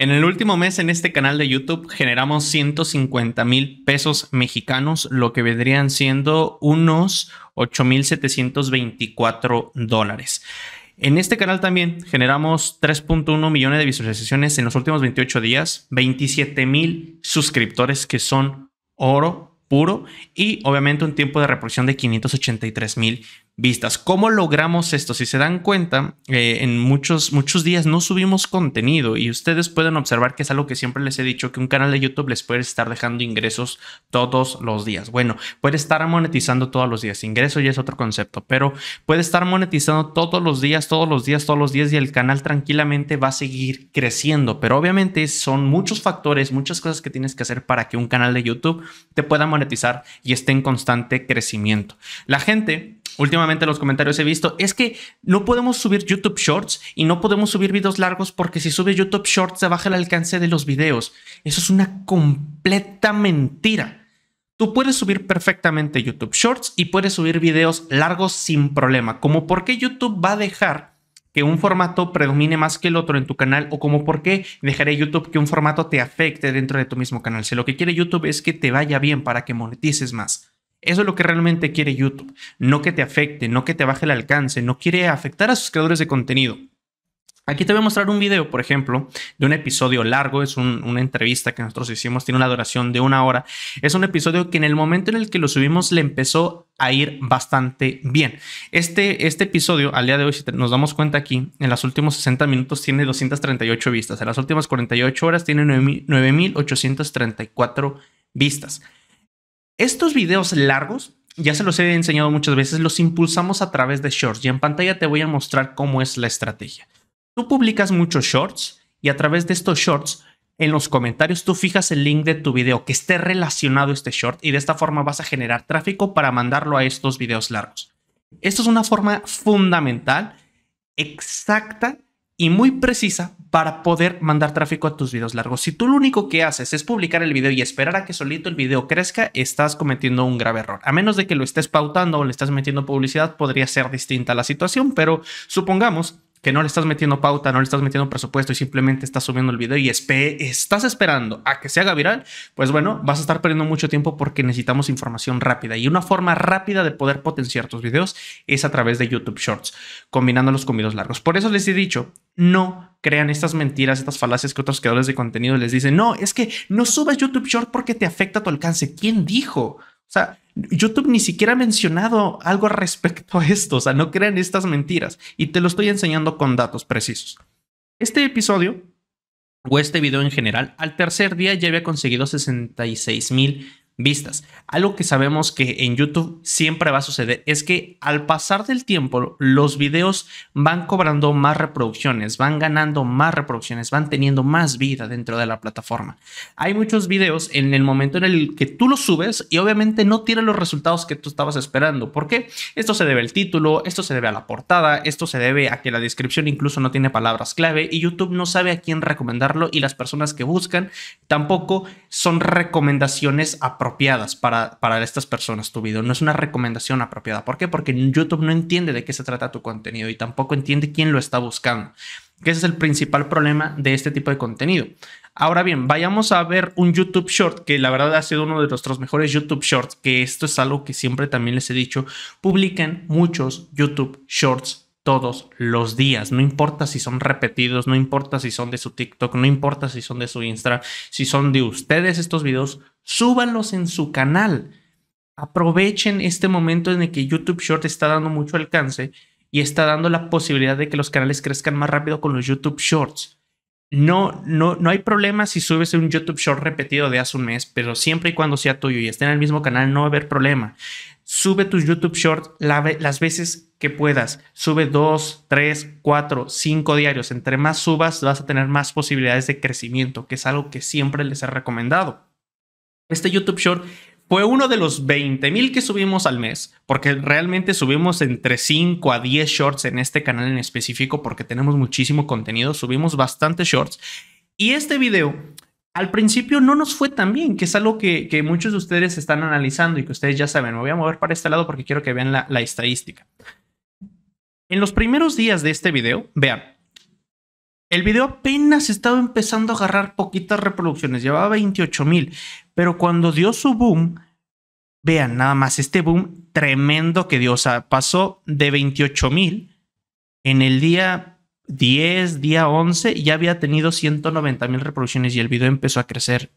En el último mes en este canal de YouTube generamos 150 mil pesos mexicanos, lo que vendrían siendo unos 8.724 dólares. En este canal también generamos 3.1 millones de visualizaciones en los últimos 28 días, 27 mil suscriptores que son oro puro y obviamente un tiempo de reproducción de 583 mil vistas. ¿Cómo logramos esto? Si se dan cuenta, eh, en muchos, muchos días no subimos contenido y ustedes pueden observar que es algo que siempre les he dicho, que un canal de YouTube les puede estar dejando ingresos todos los días. Bueno, puede estar monetizando todos los días. Ingreso ya es otro concepto, pero puede estar monetizando todos los días, todos los días, todos los días y el canal tranquilamente va a seguir creciendo. Pero obviamente son muchos factores, muchas cosas que tienes que hacer para que un canal de YouTube te pueda monetizar monetizar y esté en constante crecimiento. La gente últimamente en los comentarios he visto, es que no podemos subir YouTube Shorts y no podemos subir videos largos porque si sube YouTube Shorts se baja el alcance de los videos. Eso es una completa mentira. Tú puedes subir perfectamente YouTube Shorts y puedes subir videos largos sin problema, como porque YouTube va a dejar que un formato predomine más que el otro en tu canal o como por qué dejaré YouTube que un formato te afecte dentro de tu mismo canal. Si lo que quiere YouTube es que te vaya bien para que monetices más. Eso es lo que realmente quiere YouTube, no que te afecte, no que te baje el alcance, no quiere afectar a sus creadores de contenido. Aquí te voy a mostrar un video, por ejemplo, de un episodio largo, es una entrevista que nosotros hicimos, tiene una duración de una hora. Es un episodio que en el momento en el que lo subimos le empezó a ir bastante bien. Este, este episodio, al día de hoy, si nos damos cuenta aquí, en los últimos 60 minutos tiene 238 vistas, en las últimas 48 horas tiene 9.834 vistas. Estos videos largos ya se los he enseñado muchas veces, los impulsamos a través de Shorts y en pantalla te voy a mostrar cómo es la estrategia. Tú publicas muchos shorts y a través de estos shorts, en los comentarios tú fijas el link de tu video que esté relacionado a este short y de esta forma vas a generar tráfico para mandarlo a estos videos largos. Esto es una forma fundamental, exacta y muy precisa para poder mandar tráfico a tus videos largos. Si tú lo único que haces es publicar el video y esperar a que solito el video crezca, estás cometiendo un grave error. A menos de que lo estés pautando o le estás metiendo publicidad, podría ser distinta la situación, pero supongamos que no le estás metiendo pauta, no le estás metiendo presupuesto y simplemente estás subiendo el video y estás esperando a que se haga viral, pues bueno, vas a estar perdiendo mucho tiempo porque necesitamos información rápida. Y una forma rápida de poder potenciar tus videos es a través de YouTube Shorts, combinándolos con videos largos. Por eso les he dicho, no crean estas mentiras, estas falacias que otros creadores de contenido les dicen, no, es que no subas YouTube Short porque te afecta tu alcance. ¿Quién dijo? O sea, YouTube ni siquiera ha mencionado algo respecto a esto, o sea, no crean estas mentiras y te lo estoy enseñando con datos precisos. Este episodio o este video en general, al tercer día ya había conseguido 66 mil vistas. Algo que sabemos que en YouTube siempre va a suceder es que al pasar del tiempo los videos van cobrando más reproducciones, van ganando más reproducciones, van teniendo más vida dentro de la plataforma. Hay muchos videos en el momento en el que tú los subes y obviamente no tienen los resultados que tú estabas esperando. ¿Por qué? Esto se debe al título, esto se debe a la portada, esto se debe a que la descripción incluso no tiene palabras clave y YouTube no sabe a quién recomendarlo y las personas que buscan tampoco son recomendaciones apropiadas apropiadas para, para estas personas tu video, no es una recomendación apropiada. ¿Por qué? Porque YouTube no entiende de qué se trata tu contenido y tampoco entiende quién lo está buscando, que ese es el principal problema de este tipo de contenido. Ahora bien, vayamos a ver un YouTube Short, que la verdad ha sido uno de nuestros mejores YouTube Shorts, que esto es algo que siempre también les he dicho, publican muchos YouTube Shorts todos los días, no importa si son repetidos, no importa si son de su TikTok, no importa si son de su Insta, si son de ustedes estos videos, súbanlos en su canal. Aprovechen este momento en el que YouTube Short está dando mucho alcance y está dando la posibilidad de que los canales crezcan más rápido con los YouTube Shorts. No, no, no hay problema si subes un YouTube Short repetido de hace un mes, pero siempre y cuando sea tuyo y esté en el mismo canal no va a haber problema. Sube tus YouTube Shorts las veces que puedas. Sube 2, 3, 4, 5 diarios. Entre más subas, vas a tener más posibilidades de crecimiento, que es algo que siempre les he recomendado. Este YouTube Short fue uno de los 20 que subimos al mes, porque realmente subimos entre 5 a 10 shorts en este canal en específico, porque tenemos muchísimo contenido, subimos bastantes shorts. Y este video al principio no nos fue tan bien, que es algo que, muchos de ustedes están analizando y que ustedes ya saben. Me voy a mover para este lado porque quiero que vean la, la estadística. En los primeros días de este video, vean, el video apenas estaba empezando a agarrar poquitas reproducciones, llevaba 28 mil, pero cuando dio su boom, vean nada más este boom tremendo que dio, o sea, pasó de 28 mil en el día 10, día 11, ya había tenido 190 mil reproducciones y el video empezó a crecer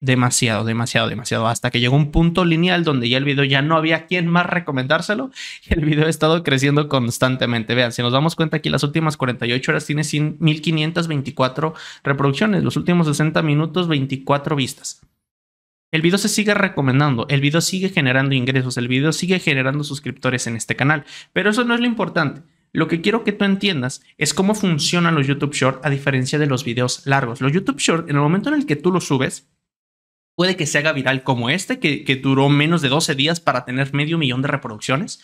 demasiado, demasiado, demasiado, hasta que llegó un punto lineal donde ya el video ya no había quien más recomendárselo y el video ha estado creciendo constantemente. Vean, si nos damos cuenta aquí, las últimas 48 horas tiene 1524 reproducciones, los últimos 60 minutos 24 vistas. El video se sigue recomendando, el video sigue generando ingresos, el video sigue generando suscriptores en este canal, pero eso no es lo importante lo que quiero que tú entiendas es cómo funcionan los YouTube Short a diferencia de los videos largos. Los YouTube Short, en el momento en el que tú los subes, puede que se haga viral como este, que, que duró menos de 12 días para tener medio millón de reproducciones,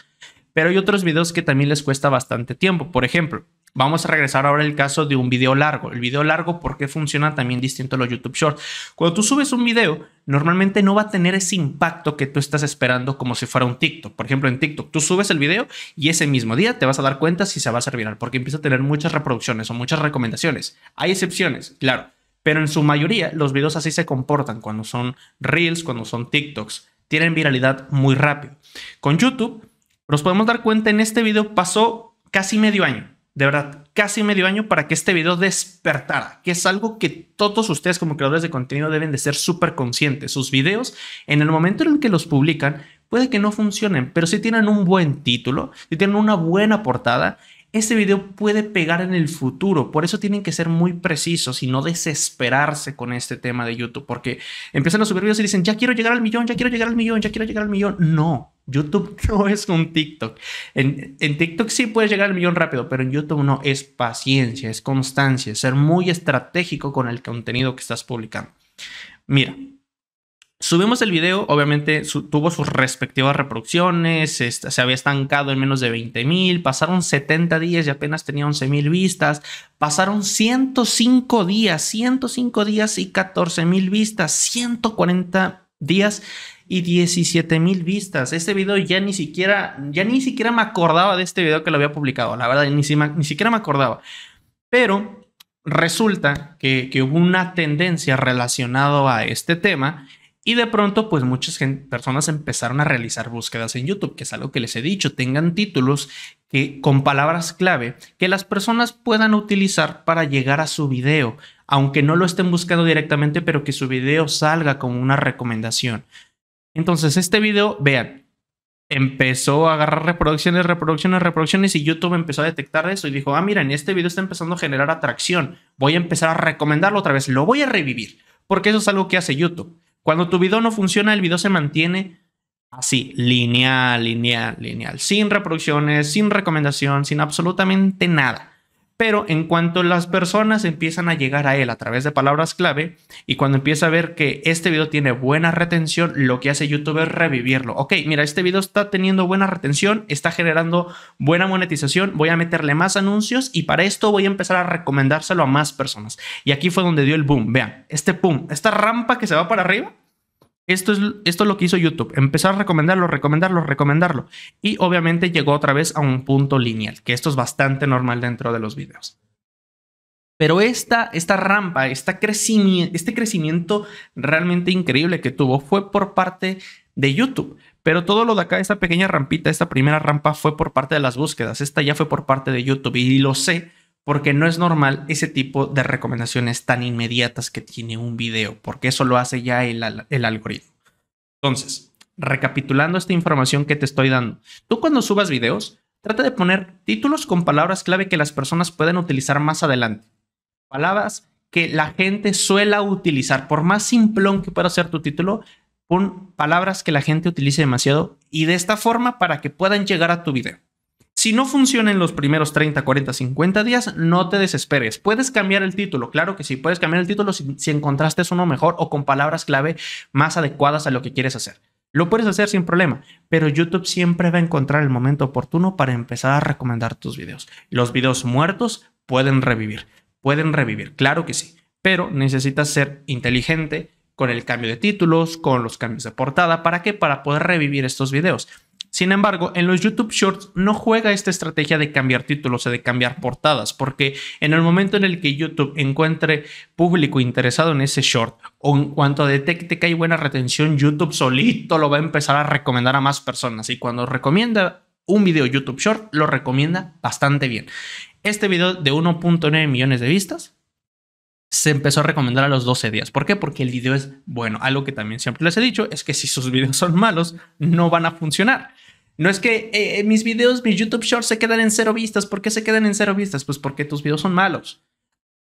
pero hay otros videos que también les cuesta bastante tiempo. Por ejemplo, Vamos a regresar ahora al caso de un video largo. El video largo, ¿por qué funciona también distinto a los YouTube Shorts? Cuando tú subes un video, normalmente no va a tener ese impacto que tú estás esperando como si fuera un TikTok. Por ejemplo, en TikTok tú subes el video y ese mismo día te vas a dar cuenta si se va a hacer viral porque empieza a tener muchas reproducciones o muchas recomendaciones. Hay excepciones, claro, pero en su mayoría los videos así se comportan cuando son reels, cuando son TikToks. Tienen viralidad muy rápido. Con YouTube nos podemos dar cuenta en este video pasó casi medio año de verdad, casi medio año para que este video despertara, que es algo que todos ustedes como creadores de contenido deben de ser súper conscientes. Sus videos, en el momento en el que los publican, puede que no funcionen, pero si tienen un buen título, si tienen una buena portada, este video puede pegar en el futuro. Por eso tienen que ser muy precisos y no desesperarse con este tema de YouTube, porque empiezan a subir videos y dicen, ya quiero llegar al millón, ya quiero llegar al millón, ya quiero llegar al millón. No, YouTube no es un TikTok. En, TikTok sí puedes llegar al millón rápido, pero en YouTube no. Es paciencia, es constancia, es ser muy estratégico con el contenido que estás publicando. Mira, subimos el video, obviamente tuvo sus respectivas reproducciones, se había estancado en menos de 20 mil, pasaron 70 días y apenas tenía 11 mil vistas, pasaron 105 días, 105 días y 14.000 mil vistas, 140 días y 17 mil vistas. Este video ya ni siquiera, ya ni siquiera me acordaba de este video que lo había publicado, la verdad, ni, siquiera me acordaba. Pero resulta que, hubo una tendencia relacionada a este tema y de pronto, pues muchas personas empezaron a realizar búsquedas en YouTube, que es algo que les he dicho, tengan títulos que, con palabras clave que las personas puedan utilizar para llegar a su video, aunque no lo estén buscando directamente, pero que su video salga como una recomendación. Entonces, este video, vean, empezó a agarrar reproducciones, reproducciones, reproducciones y YouTube empezó a detectar eso y dijo, ah, miren, este video está empezando a generar atracción, voy a empezar a recomendarlo otra vez, lo voy a revivir, porque eso es algo que hace YouTube. Cuando tu video no funciona, el video se mantiene así, lineal, lineal, lineal, sin reproducciones, sin recomendación, sin absolutamente nada. Pero en cuanto las personas empiezan a llegar a él a través de palabras clave y cuando empieza a ver que este video tiene buena retención, lo que hace YouTube es revivirlo. Ok, mira, este video está teniendo buena retención, está generando buena monetización, voy a meterle más anuncios y para esto voy a empezar a recomendárselo a más personas. Y aquí fue donde dio el boom. Vean, este boom, esta rampa que se va para arriba esto es, lo que hizo YouTube, empezar a recomendarlo, recomendarlo, recomendarlo. Y obviamente llegó otra vez a un punto lineal, que esto es bastante normal dentro de los videos. Pero esta, esta rampa, este crecimiento realmente increíble que tuvo fue por parte de YouTube. Pero todo lo de acá, esta pequeña rampita, esta primera rampa fue por parte de las búsquedas. Esta ya fue por parte de YouTube. Y lo sé porque no es normal ese tipo de recomendaciones tan inmediatas que tiene un video, porque eso lo hace ya el, algoritmo. Entonces, recapitulando esta información que te estoy dando, tú cuando subas videos, trata de poner títulos con palabras clave que las personas puedan utilizar más adelante. Palabras que la gente suela utilizar. Por más simplón que pueda ser tu título, pon palabras que la gente utilice demasiado y de esta forma para que puedan llegar a tu video. Si no funciona en los primeros 30, 40, 50 días, no te desesperes. Puedes cambiar el título, claro que sí, puedes cambiar el título si, encontraste uno mejor o con palabras clave más adecuadas a lo que quieres hacer. Lo puedes hacer sin problema, pero YouTube siempre va a encontrar el momento oportuno para empezar a recomendar tus videos. Los videos muertos pueden revivir, pueden revivir, claro que sí, pero necesitas ser inteligente con el cambio de títulos, con los cambios de portada, ¿para que Para poder revivir estos videos. Sin embargo, en los YouTube Shorts no juega esta estrategia de cambiar títulos o de cambiar portadas, porque en el momento en el que YouTube encuentre público interesado en ese short o en cuanto detecte que hay buena retención, YouTube solito lo va a empezar a recomendar a más personas y cuando recomienda un video YouTube Short lo recomienda bastante bien. Este video de 1.9 millones de vistas se empezó a recomendar a los 12 días. ¿Por qué? Porque el video es bueno. Algo que también siempre les he dicho es que si sus videos son malos, no van a funcionar. No es que eh, eh, mis videos, mis YouTube Shorts se quedan en cero vistas. ¿Por qué se quedan en cero vistas? Pues porque tus videos son malos.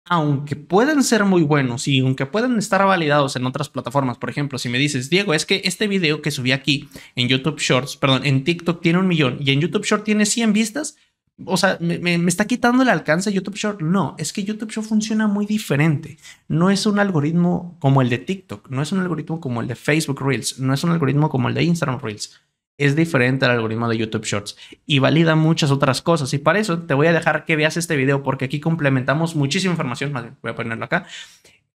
Aunque pueden ser muy buenos y aunque puedan estar validados en otras plataformas, por ejemplo, si me dices, Diego, es que este video que subí aquí en YouTube Shorts, perdón, en TikTok tiene un millón y en YouTube Short tiene 100 vistas, o sea, me, está quitando el alcance YouTube Short. No, es que YouTube Short funciona muy diferente. No es un algoritmo como el de TikTok, no es un algoritmo como el de Facebook Reels, no es un algoritmo como el de Instagram Reels es diferente al algoritmo de YouTube Shorts y valida muchas otras cosas. Y para eso te voy a dejar que veas este video porque aquí complementamos muchísima información. voy a ponerlo acá.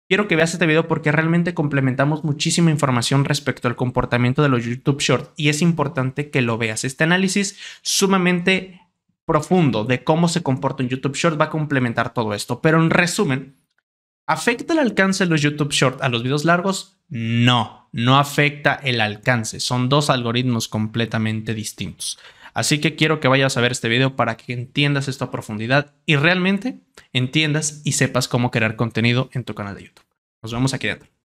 Quiero que veas este video porque realmente complementamos muchísima información respecto al comportamiento de los YouTube Shorts y es importante que lo veas. Este análisis sumamente profundo de cómo se comporta un YouTube Short va a complementar todo esto. Pero en resumen, ¿afecta el alcance de los YouTube Shorts a los videos largos? No, no afecta el alcance. Son dos algoritmos completamente distintos. Así que quiero que vayas a ver este video para que entiendas esto a profundidad y realmente entiendas y sepas cómo crear contenido en tu canal de YouTube. Nos vemos aquí dentro.